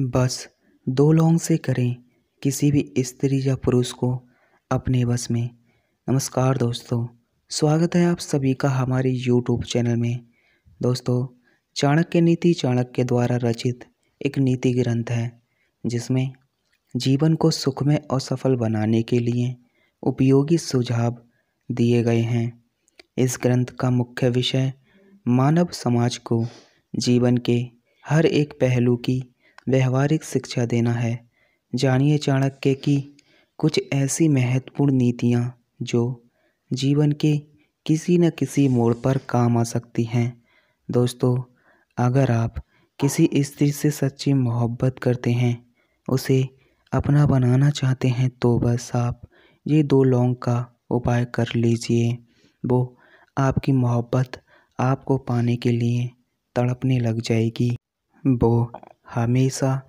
बस दो लोंग से करें किसी भी स्त्री या पुरुष को अपने बस में नमस्कार दोस्तों स्वागत है आप सभी का हमारे यूट्यूब चैनल में दोस्तों चाणक्य नीति चाणक्य द्वारा रचित एक नीति ग्रंथ है जिसमें जीवन को सुखमय और सफल बनाने के लिए उपयोगी सुझाव दिए गए हैं इस ग्रंथ का मुख्य विषय मानव समाज को जीवन के हर एक पहलू की व्यवहारिक शिक्षा देना है जानिए चाणक्य की कुछ ऐसी महत्वपूर्ण नीतियाँ जो जीवन के किसी न किसी मोड़ पर काम आ सकती हैं दोस्तों अगर आप किसी स्त्री से सच्ची मोहब्बत करते हैं उसे अपना बनाना चाहते हैं तो बस आप ये दो लौंग का उपाय कर लीजिए वो आपकी मोहब्बत आपको पाने के लिए तड़पने लग जाएगी वो हमेशा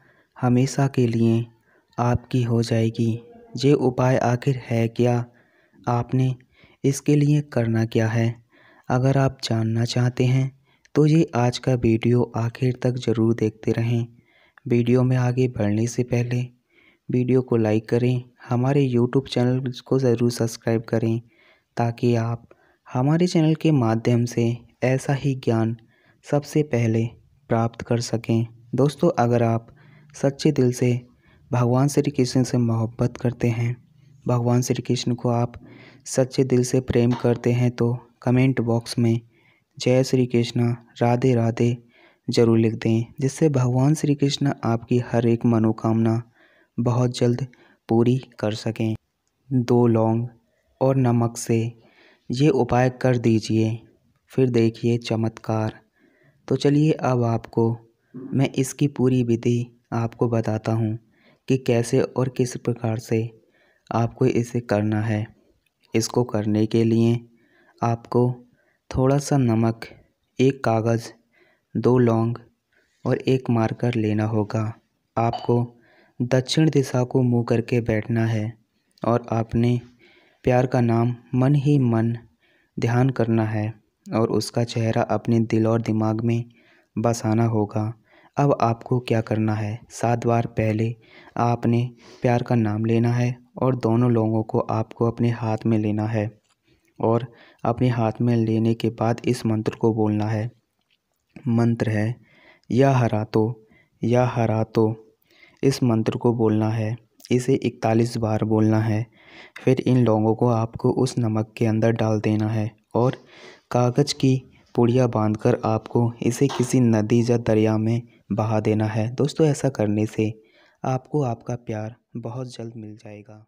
हमेशा के लिए आपकी हो जाएगी ये उपाय आखिर है क्या आपने इसके लिए करना क्या है अगर आप जानना चाहते हैं तो ये आज का वीडियो आखिर तक ज़रूर देखते रहें वीडियो में आगे बढ़ने से पहले वीडियो को लाइक करें हमारे यूट्यूब चैनल को ज़रूर सब्सक्राइब करें ताकि आप हमारे चैनल के माध्यम से ऐसा ही ज्ञान सबसे पहले प्राप्त कर सकें दोस्तों अगर आप सच्चे दिल से भगवान श्री कृष्ण से मोहब्बत करते हैं भगवान श्री कृष्ण को आप सच्चे दिल से प्रेम करते हैं तो कमेंट बॉक्स में जय श्री कृष्ण राधे राधे ज़रूर लिख दें जिससे भगवान श्री कृष्ण आपकी हर एक मनोकामना बहुत जल्द पूरी कर सकें दो लौंग और नमक से ये उपाय कर दीजिए फिर देखिए चमत्कार तो चलिए अब आपको मैं इसकी पूरी विधि आपको बताता हूँ कि कैसे और किस प्रकार से आपको इसे करना है इसको करने के लिए आपको थोड़ा सा नमक एक कागज़ दो लौंग और एक मार्कर लेना होगा आपको दक्षिण दिशा को मुंह करके बैठना है और आपने प्यार का नाम मन ही मन ध्यान करना है और उसका चेहरा अपने दिल और दिमाग में बसाना होगा अब आपको क्या करना है सात बार पहले आपने प्यार का नाम लेना है और दोनों लोगों को आपको अपने हाथ में लेना है और अपने हाथ में लेने के बाद इस मंत्र को बोलना है मंत्र है या हरा तो या हरा तो इस मंत्र को बोलना है इसे इकतालीस बार बोलना है फिर इन लोगों को आपको उस नमक के अंदर डाल देना है और कागज़ की पुड़िया बांधकर आपको इसे किसी नदी या दरिया में बहा देना है दोस्तों ऐसा करने से आपको आपका प्यार बहुत जल्द मिल जाएगा